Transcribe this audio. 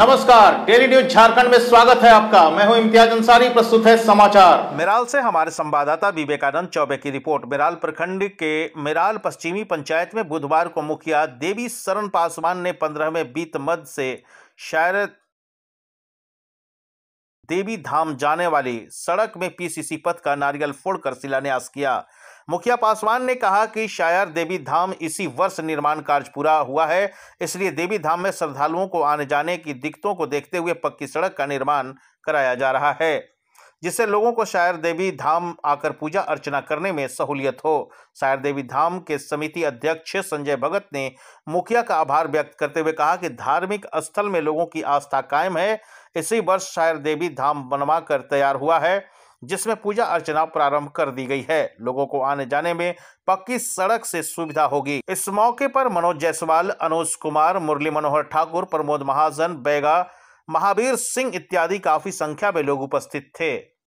नमस्कार daily news Jharkhand में स्वागत है आपका मैं हूं इम्तियाज अंसारी प्रस्तुत है समाचार मिराल से हमारे संवाददाता विवेकानंद चौबे की रिपोर्ट मिराल प्रखंड के मिराल पश्चिमी पंचायत में बुधवार को मुखिया देवी शरण पासवान ने पंद्रहवें बीत मद से शायद देवी धाम जाने वाली सड़क में पीसीसी पथ का नारियल फोड़कर शिलान्यास किया मुखिया पासवान ने कहा कि शायर देवी धाम इसी वर्ष निर्माण कार्य पूरा हुआ है इसलिए देवी धाम में श्रद्धालुओं को आने जाने की दिक्कतों को देखते हुए पक्की सड़क का निर्माण कराया जा रहा है जिससे लोगों को शायर देवी धाम आकर पूजा अर्चना करने में सहूलियत हो शायर देवी धाम के समिति अध्यक्ष संजय भगत ने मुखिया का आभार व्यक्त करते हुए कहा कि धार्मिक स्थल में लोगों की आस्था कायम है इसी वर्ष शायर देवी धाम बनवा कर तैयार हुआ है जिसमें पूजा अर्चना प्रारंभ कर दी गई है लोगों को आने जाने में पक्की सड़क से सुविधा होगी इस मौके पर मनोज जायसवाल अनुज कुमार मुरली मनोहर ठाकुर प्रमोद महाजन बैगा महावीर सिंह इत्यादि काफी संख्या में लोग उपस्थित थे